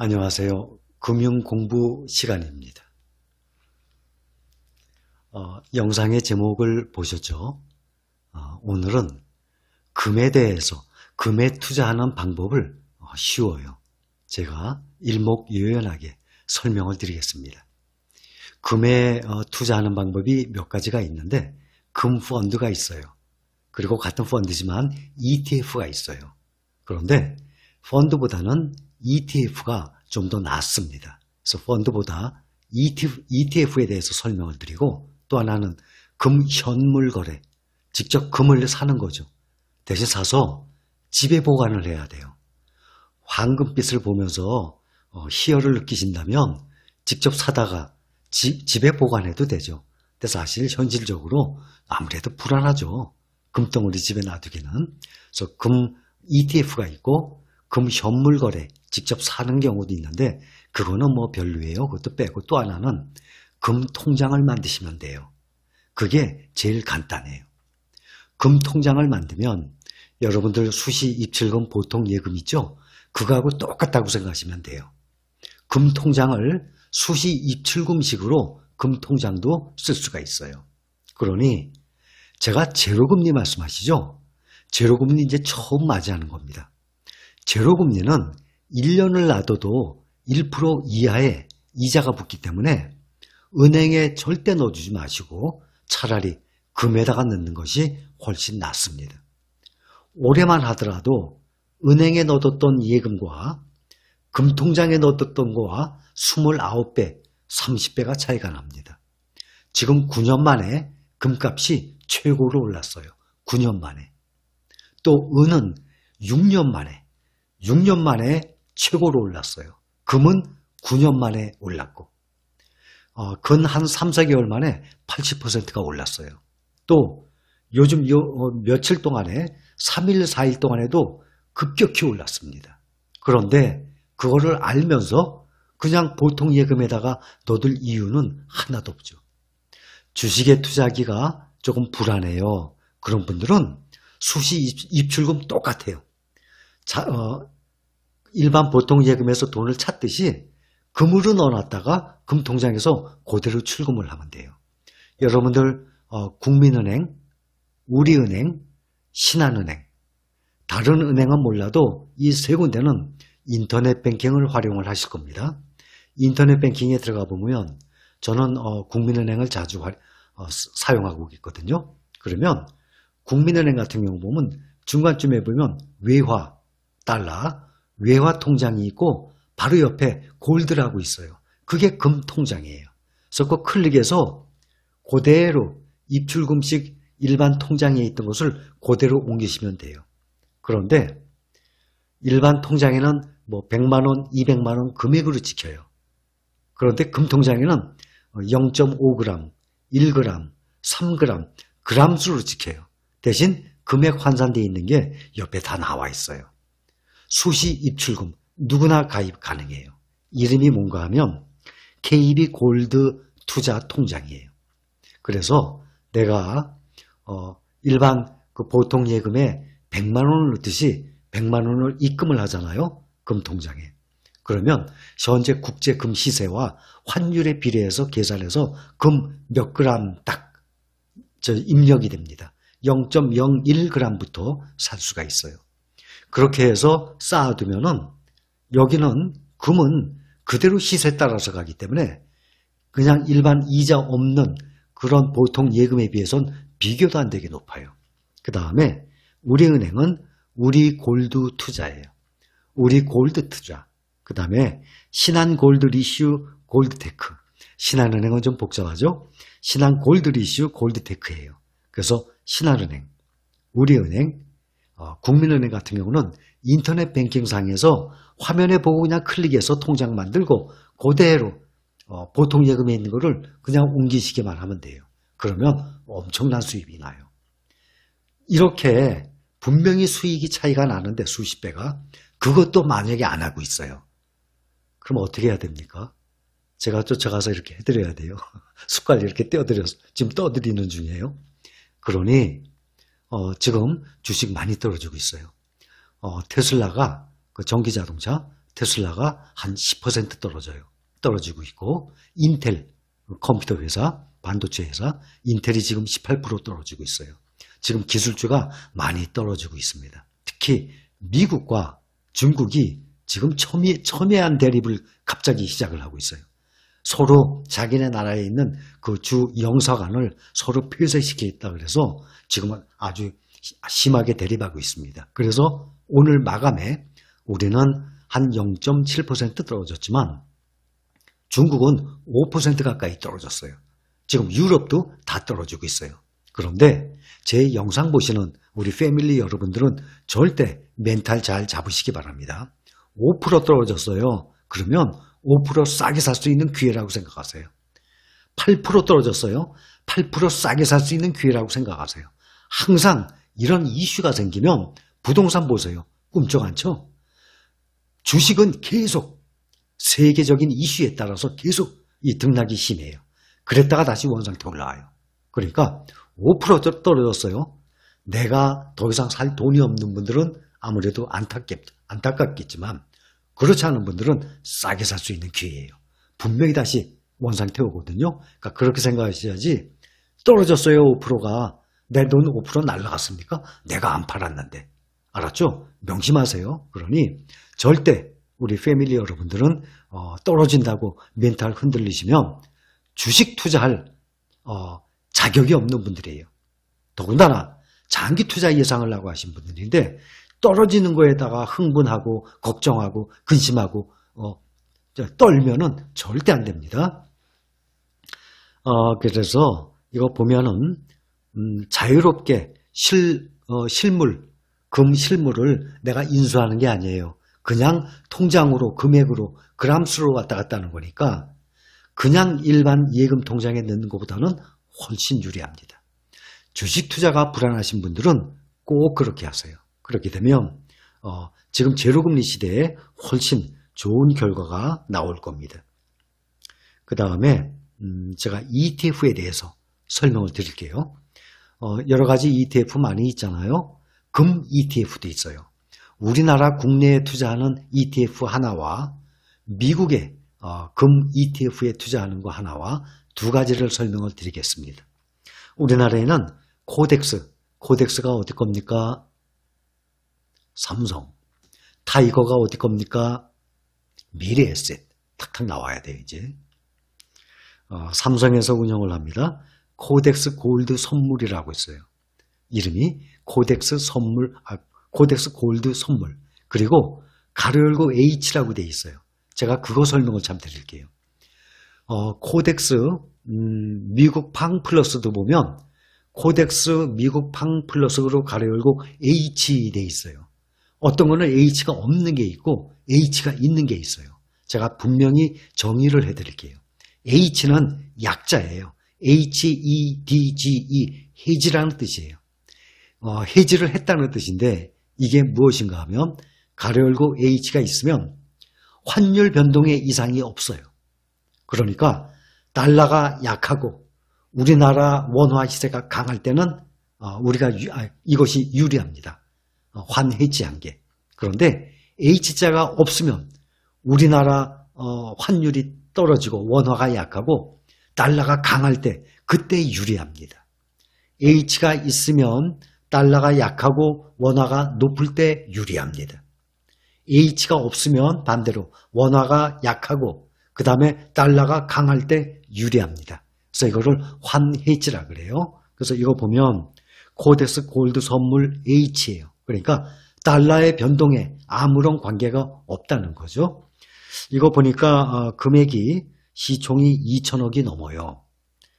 안녕하세요. 금융 공부 시간입니다. 어, 영상의 제목을 보셨죠? 어, 오늘은 금에 대해서 금에 투자하는 방법을 어, 쉬워요. 제가 일목요연하게 설명을 드리겠습니다. 금에 어, 투자하는 방법이 몇 가지가 있는데 금 펀드가 있어요. 그리고 같은 펀드지만 ETF가 있어요. 그런데 펀드보다는 ETF가 좀 더 낫습니다. 그래서 펀드보다 ETF, e 에 대해서 설명을 드리고 또 하나는 금 현물 거래, 직접 금을 사는 거죠. 대신 사서 집에 보관을 해야 돼요. 황금빛을 보면서 어, 희열을 느끼신다면 직접 사다가 지, 집에 보관해도 되죠. 근데 사실 현실적으로 아무래도 불안하죠. 금덩어리 집에 놔두기는. 그래서 금 ETF가 있고 금 현물 거래 직접 사는 경우도 있는데 그거는 뭐 별로예요. 그것도 빼고 또 하나는 금 통장을 만드시면 돼요. 그게 제일 간단해요. 금 통장을 만들면 여러분들 수시 입출금 보통 예금 있죠? 그거하고 똑같다고 생각하시면 돼요. 금 통장을 수시 입출금식으로 금 통장도 쓸 수가 있어요. 그러니 제가 제로금리 말씀하시죠? 제로금리 이제 처음 맞이하는 겁니다. 제로금리는 1년을 놔둬도 1% 이하의 이자가 붙기 때문에 은행에 절대 넣어주지 마시고 차라리 금에다가 넣는 것이 훨씬 낫습니다. 올해만 하더라도 은행에 넣어뒀던 예금과 금통장에 넣어뒀던 거와 29배, 30배가 차이가 납니다. 지금 9년 만에 금값이 최고로 올랐어요. 9년 만에. 또 은은 6년 만에, 6년 만에 최고로 올랐어요. 금은 9년 만에 올랐고 어, 근한 3, 4개월 만에 80%가 올랐어요. 또 요즘 요, 어, 며칠 동안에 3일, 4일 동안에도 급격히 올랐습니다. 그런데 그거를 알면서 그냥 보통 예금에다가 넣을 이유는 하나도 없죠. 주식에 투자하기가 조금 불안해요. 그런 분들은 수시 입, 출금 똑같아요. 자, 어, 일반 보통 예금에서 돈을 찾듯이 금으로 넣어놨다가 금통장에서 그대로 출금을 하면 돼요. 여러분들 어, 국민은행, 우리은행, 신한은행, 다른 은행은 몰라도 이 세 군데는 인터넷 뱅킹을 활용을 하실 겁니다. 인터넷 뱅킹에 들어가 보면 저는 어, 국민은행을 자주 활, 어, 사용하고 있거든요. 그러면 국민은행 같은 경우 보면 중간쯤에 보면 외화, 달러, 외화 통장이 있고 바로 옆에 골드라고 있어요. 그게 금 통장이에요. 그래서 그 클릭해서 그대로 입출금식 일반 통장에 있던 것을 그대로 옮기시면 돼요. 그런데 일반 통장에는 뭐 100만 원, 200만 원 금액으로 찍혀요. 그런데 금 통장에는 0.5g, 1g, 3g, 그람수로 찍혀요. 대신 금액 환산되어 있는 게 옆에 다 나와 있어요. 수시 입출금 누구나 가입 가능해요. 이름이 뭔가 하면 KB 골드 투자 통장이에요. 그래서 내가 어 일반 그 보통 예금에 100만 원을 넣듯이 100만 원을 입금을 하잖아요. 금 통장에. 그러면 현재 국제 금 시세와 환율에 비례해서 계산해서 금 몇 그램 딱 저 입력이 됩니다. 0.01g부터 살 수가 있어요. 그렇게 해서 쌓아두면은 여기는 금은 그대로 시세 따라서 가기 때문에 그냥 일반 이자 없는 그런 보통 예금에 비해선 비교도 안 되게 높아요. 그 다음에 우리은행은 우리 골드 투자예요. 우리 골드 투자. 그 다음에 신한 골드 리슈 골드 테크. 신한은행은 좀 복잡하죠? 신한 골드 리슈 골드 테크예요. 그래서 신한은행, 우리은행, 어, 국민은행 같은 경우는 인터넷 뱅킹상에서 화면에 보고 그냥 클릭해서 통장 만들고 그대로 어, 보통 예금에 있는 거를 그냥 옮기시기만 하면 돼요. 그러면 엄청난 수입이 나요. 이렇게 분명히 수익이 차이가 나는데 수십 배가 그것도 만약에 안 하고 있어요. 그럼 어떻게 해야 됩니까? 제가 쫓아가서 이렇게 해드려야 돼요. 숟갈 이렇게 떼어드려서 지금 떠드리는 중이에요. 그러니 어, 지금 주식 많이 떨어지고 있어요. 어, 테슬라가 그 전기 자동차 테슬라가 한 10% 떨어져요. 떨어지고 있고 인텔 그 컴퓨터 회사 반도체 회사 인텔이 지금 18% 떨어지고 있어요. 지금 기술주가 많이 떨어지고 있습니다. 특히 미국과 중국이 지금 첨예, 첨예한 대립을 갑자기 시작을 하고 있어요. 서로 자기네 나라에 있는 그 주 영사관을 서로 폐쇄시켰다 그래서 지금은 아주 심하게 대립하고 있습니다. 그래서 오늘 마감에 우리는 한 0.7% 떨어졌지만 중국은 5% 가까이 떨어졌어요. 지금 유럽도 다 떨어지고 있어요. 그런데 제 영상 보시는 우리 패밀리 여러분들은 절대 멘탈 잘 잡으시기 바랍니다. 5% 떨어졌어요. 그러면 5% 싸게 살 수 있는 기회라고 생각하세요. 8% 떨어졌어요. 8% 싸게 살 수 있는 기회라고 생각하세요. 항상 이런 이슈가 생기면 부동산 보세요. 꿈쩍 않죠? 주식은 계속 세계적인 이슈에 따라서 계속 이 등락이 심해요. 그랬다가 다시 원상태 올라와요. 그러니까 5% 떨어졌어요. 내가 더 이상 살 돈이 없는 분들은 아무래도 안타깝, 안타깝겠지만 그렇지 않은 분들은 싸게 살 수 있는 기회예요. 분명히 다시 원상태 오거든요. 그러니까 그렇게 생각하셔야지 떨어졌어요 5%가 내 돈 5% 날라갔습니까? 내가 안 팔았는데 알았죠? 명심하세요. 그러니 절대 우리 패밀리 여러분들은 어, 떨어진다고 멘탈 흔들리시면 주식 투자할 어, 자격이 없는 분들이에요. 더군다나 장기 투자 예상을 하고 하신 분들인데 떨어지는 거에다가 흥분하고 걱정하고 근심하고 어, 떨면은 절대 안 됩니다. 어, 그래서 이거 보면은 음, 자유롭게 실 어, 실물 금 실물을 내가 인수하는 게 아니에요. 그냥 통장으로 금액으로 그람수로 왔다 갔다 하는 거니까 그냥 일반 예금 통장에 넣는 것보다는 훨씬 유리합니다. 주식 투자가 불안하신 분들은 꼭 그렇게 하세요. 그렇게 되면 어, 지금 제로금리 시대에 훨씬 좋은 결과가 나올 겁니다. 그 다음에 음, 제가 ETF에 대해서 설명을 드릴게요. 어, 여러 가지 ETF 많이 있잖아요. 금 ETF도 있어요. 우리나라 국내에 투자하는 ETF 하나와 미국의 어, 금 ETF에 투자하는 거 하나와 두 가지를 설명을 드리겠습니다. 우리나라에는 코덱스, 코덱스가 어디 겁니까? 삼성. 타이거가 어디 겁니까? 미래 에셋. 탁탁 나와야 돼요, 이제. 어, 삼성에서 운영을 합니다. 코덱스 골드 선물이라고 있어요. 이름이 코덱스 선물, 아, 코덱스 골드 선물. 그리고 가르고 H라고 돼 있어요. 제가 그거 설명을 참 드릴게요. 어, 코덱스, 음, 미국 팡 플러스도 보면 코덱스 미국 팡 플러스로 가로 열고 H 돼 있어요. 어떤 거는 H가 없는 게 있고 H가 있는 게 있어요. 제가 분명히 정의를 해드릴게요. H는 약자예요. H, E, D, G, E, 해지라는 뜻이에요. 어, 해지를 했다는 뜻인데 이게 무엇인가 하면 가려 열고 H가 있으면 환율 변동의 이상이 없어요. 그러니까 달러가 약하고 우리나라 원화 시세가 강할 때는 어, 우리가 아, 이것이 유리합니다. 어, 환해지 한게 그런데 H자가 없으면 우리나라 어, 환율이 떨어지고 원화가 약하고 달러가 강할 때 그때 유리합니다. H가 있으면 달러가 약하고 원화가 높을 때 유리합니다. H가 없으면 반대로 원화가 약하고 그 다음에 달러가 강할 때 유리합니다. 그래서 이거를 환해지라 그래요. 그래서 이거 보면 코데스 골드 선물 H예요. 그러니까 달러의 변동에 아무런 관계가 없다는 거죠. 이거 보니까 어, 금액이 시총이 2천억이 넘어요.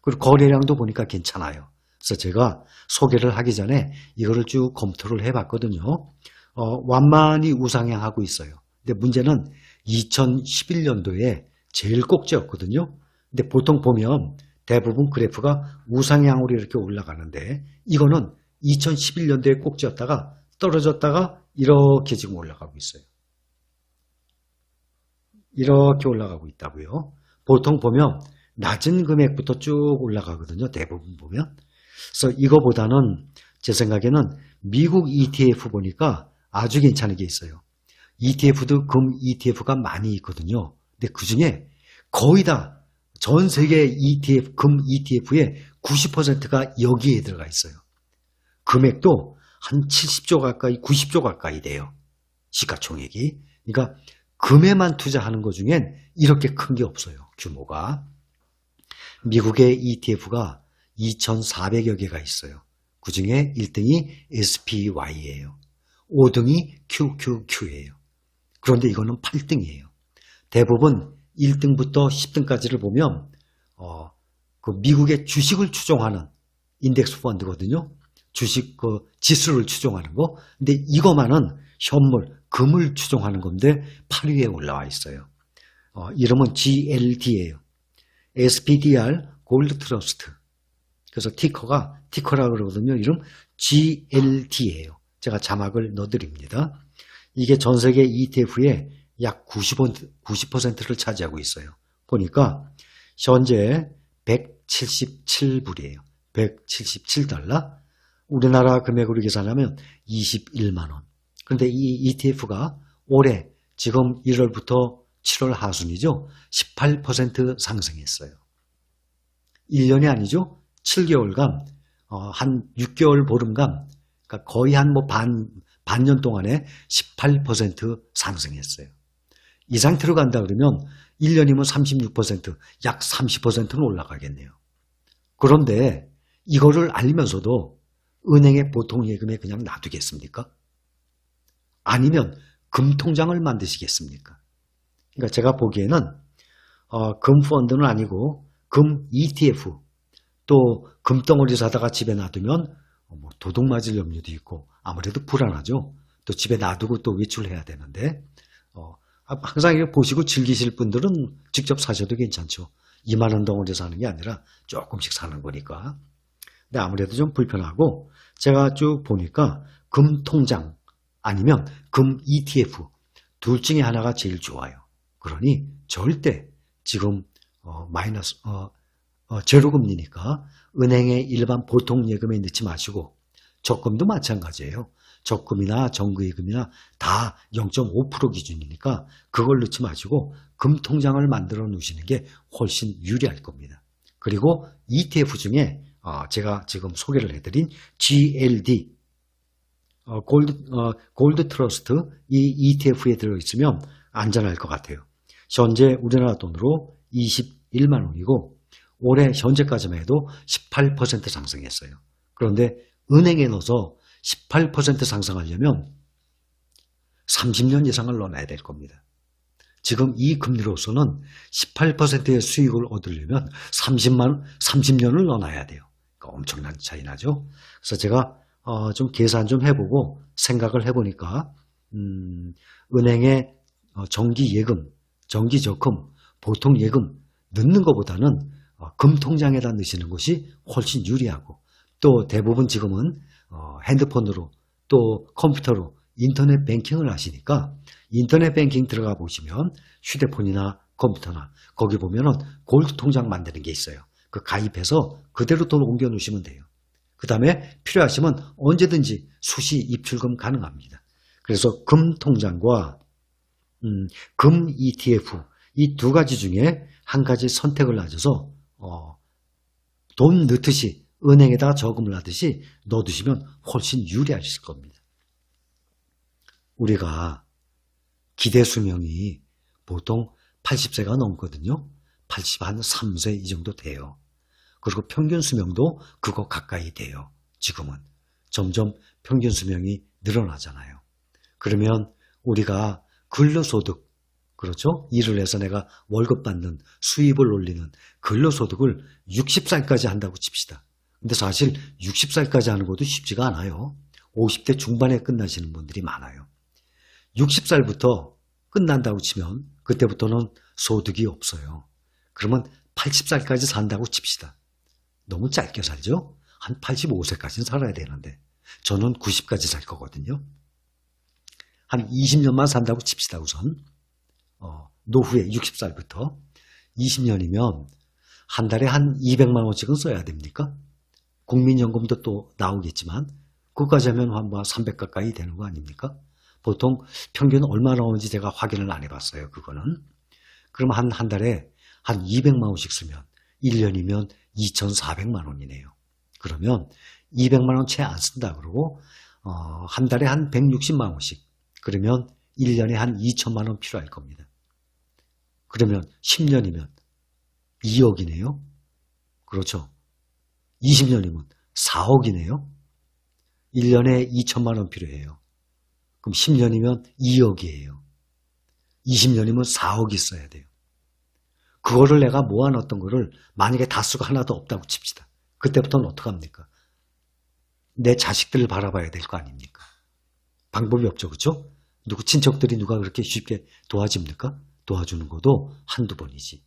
그리고 거래량도 보니까 괜찮아요. 그래서 제가 소개를 하기 전에 이거를 쭉 검토를 해봤거든요. 어, 완만히 우상향하고 있어요. 근데 문제는 2011년도에 제일 꼭지였거든요. 근데 보통 보면 대부분 그래프가 우상향으로 이렇게 올라가는데 이거는 2011년도에 꼭지였다가 떨어졌다가 이렇게 지금 올라가고 있어요. 이렇게 올라가고 있다고요. 보통 보면 낮은 금액부터 쭉 올라가거든요. 대부분 보면. 그래서 이거보다는 제 생각에는 미국 ETF 보니까 아주 괜찮은 게 있어요. ETF도 금 ETF가 많이 있거든요. 근데 그 중에 거의 다 전 세계 ETF, 금 ETF의 90%가 여기에 들어가 있어요. 금액도 한 70조 가까이, 90조 가까이 돼요. 시가총액이. 그러니까 금에만 투자하는 것 중엔 이렇게 큰 게 없어요. 규모가. 미국의 ETF가 2,400여 개가 있어요. 그 중에 1등이 SPY예요. 5등이 QQQ예요. 그런데 이거는 8등이에요. 대부분 1등부터 10등까지를 보면 어, 그 미국의 주식을 추종하는 인덱스 펀드거든요. 주식 그 지수를 추종하는 거. 근데 이것만은 현물, 금을 추종하는 건데 8위에 올라와 있어요. 어, 이름은 GLD예요. SPDR 골드 트러스트. 그래서 티커가 티커라 그러거든요. 이름 GLD예요. 제가 자막을 넣어드립니다. 이게 전 세계 ETF의 약 90%를 차지하고 있어요. 보니까 현재 177불이에요. 177달러. 우리나라 금액으로 계산하면 21만 원. 그런데 이 ETF가 올해 지금 1월부터 7월 하순이죠. 18% 상승했어요. 1년이 아니죠. 7개월간 어, 한 6개월 보름간 그러니까 거의 한 뭐 반 반년 동안에 18% 상승했어요. 이 상태로 간다 그러면 1년이면 36%, 약 30%는 올라가겠네요. 그런데 이거를 알면서도 은행의 보통 예금에 그냥 놔두겠습니까? 아니면 금통장을 만드시겠습니까? 그러니까 제가 보기에는 어, 금 펀드는 아니고 금 ETF 또 금덩어리 사다가 집에 놔두면 뭐 도둑 맞을 염려도 있고 아무래도 불안하죠. 또 집에 놔두고 또 외출해야 되는데 어, 항상 이렇게 보시고 즐기실 분들은 직접 사셔도 괜찮죠. 2만 원 덩어리 사는 게 아니라 조금씩 사는 거니까. 근데 아무래도 좀 불편하고 제가 쭉 보니까 금 통장 아니면 금 ETF 둘 중에 하나가 제일 좋아요. 그러니 절대 지금 어, 마이너스 어, 어, 제로금리니까 은행의 일반 보통 예금에 넣지 마시고 적금도 마찬가지예요. 적금이나 정기예금이나다 0.5% 기준이니까 그걸 넣지 마시고 금통장을 만들어 놓으시는 게 훨씬 유리할 겁니다. 그리고 ETF 중에 어, 제가 지금 소개를 해드린 GLD 어, 골드 어, 골드 트러스트 이 ETF에 들어있으면 안전할 것 같아요. 현재 우리나라 돈으로 21만 원이고 올해 현재까지만 해도 18% 상승했어요. 그런데 은행에 넣어서 18% 상승하려면 30년 예상을 넣어놔야 될 겁니다. 지금 이 금리로서는 18%의 수익을 얻으려면 30만, 30년을 넣어놔야 돼요. 엄청난 차이 나죠. 그래서 제가 어, 좀 계산 좀 해보고 생각을 해보니까 음, 은행의 정기 어, 예금, 정기 적금, 보통 예금 넣는 것보다는 어, 금통장에다 넣으시는 것이 훨씬 유리하고 또 대부분 지금은 어, 핸드폰으로 또 컴퓨터로 인터넷 뱅킹을 하시니까 인터넷 뱅킹 들어가 보시면 휴대폰이나 컴퓨터나 거기 보면은 골드 통장 만드는 게 있어요. 그 가입해서 그대로 돈을 옮겨 놓으시면 돼요. 그 다음에 필요하시면 언제든지 수시 입출금 가능합니다. 그래서 금 통장과 음, 금 ETF 이 두 가지 중에 한 가지 선택을 하셔서 어, 돈 넣듯이 은행에다 저금을 하듯이 넣어두시면 훨씬 유리하실 겁니다. 우리가 기대 수명이 보통 80세가 넘거든요. 83세 0한이 정도 돼요. 그리고 평균 수명도 그거 가까이 돼요. 지금은. 점점 평균 수명이 늘어나잖아요. 그러면 우리가 근로소득, 그렇죠? 일을 해서 내가 월급 받는 수입을 올리는 근로소득을 60살까지 한다고 칩시다. 근데 사실 60살까지 하는 것도 쉽지가 않아요. 50대 중반에 끝나시는 분들이 많아요. 60살부터 끝난다고 치면 그때부터는 소득이 없어요. 그러면 80살까지 산다고 칩시다. 너무 짧게 살죠? 한 85세까지는 살아야 되는데 저는 90까지 살 거거든요. 한 20년만 산다고 칩시다 우선. 어, 노후에 60살부터 20년이면 한 달에 한 200만 원씩은 써야 됩니까? 국민연금도 또 나오겠지만 그것까지 하면 한 300 뭐 가까이 되는 거 아닙니까? 보통 평균 얼마 나오는지 제가 확인을 안 해봤어요. 그거는. 그럼 한, 한 달에 한 200만 원씩 쓰면 1년이면 2,400만 원이네요. 그러면 200만 원 채 안 쓴다 그러고 어, 한 달에 한 160만 원씩 그러면 1년에 한 2천만 원 필요할 겁니다. 그러면 10년이면 2억이네요. 그렇죠. 20년이면 4억이네요. 1년에 2천만 원 필요해요. 그럼 10년이면 2억이에요. 20년이면 4억 있어야 돼요. 그거를 내가 모아놨던 거를 만약에 다수가 하나도 없다고 칩시다. 그때부터는 어떡합니까? 내 자식들을 바라봐야 될 거 아닙니까? 방법이 없죠, 그렇죠? 누구 친척들이 누가 그렇게 쉽게 도와줍니까? 도와주는 것도 한두 번이지.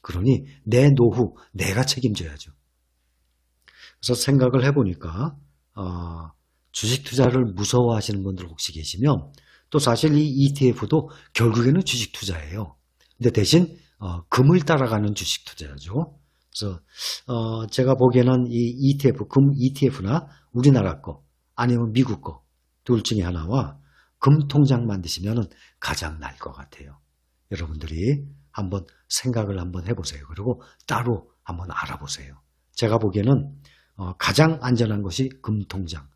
그러니 내 노후 내가 책임져야죠. 그래서 생각을 해보니까 어, 주식 투자를 무서워하시는 분들 혹시 계시면 또 사실 이 ETF도 결국에는 주식 투자예요. 근데 대신 어, 금을 따라가는 주식 투자죠. 그래서 어, 제가 보기에는 이 ETF, 금 ETF나 우리나라 거 아니면 미국 거 둘 중에 하나와 금 통장 만드시면 가장 날 것 같아요. 여러분들이 한번 생각을 한번 해보세요. 그리고 따로 한번 알아보세요. 제가 보기에는 어, 가장 안전한 것이 금 통장.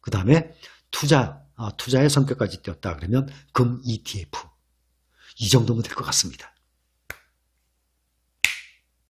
그 다음에 투자 아, 투자의 성격까지 뛰었다 그러면 금 ETF 이 정도면 될 것 같습니다.